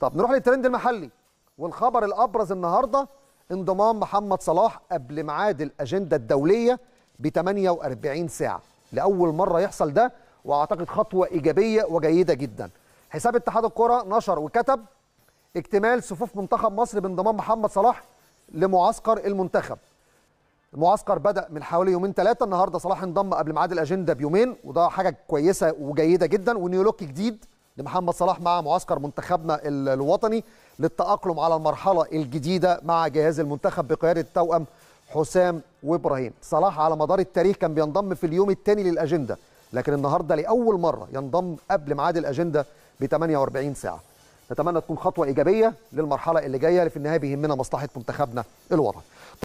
طب نروح للترند المحلي والخبر الابرز النهارده انضمام محمد صلاح قبل ميعاد الاجنده الدوليه ب 48 ساعه لاول مره يحصل ده واعتقد خطوه ايجابيه وجيده جدا حساب اتحاد الكره نشر وكتب اكتمال صفوف منتخب مصر بانضمام محمد صلاح لمعسكر المنتخب المعسكر بدا من حوالي يومين ثلاثه النهارده صلاح انضم قبل ميعاد الاجنده بيومين وده حاجه كويسه وجيده جدا ونيو لوك جديد لمحمد صلاح مع معسكر منتخبنا الوطني للتأقلم على المرحلة الجديدة مع جهاز المنتخب بقيادة توأم حسام وإبراهيم صلاح على مدار التاريخ كان بينضم في اليوم الثاني للأجندة لكن النهاردة لأول مرة ينضم قبل ميعاد الأجندة ب 48 ساعة نتمنى تكون خطوة إيجابية للمرحلة اللي جاية في النهاية بيهمنا مصلحة منتخبنا الوطني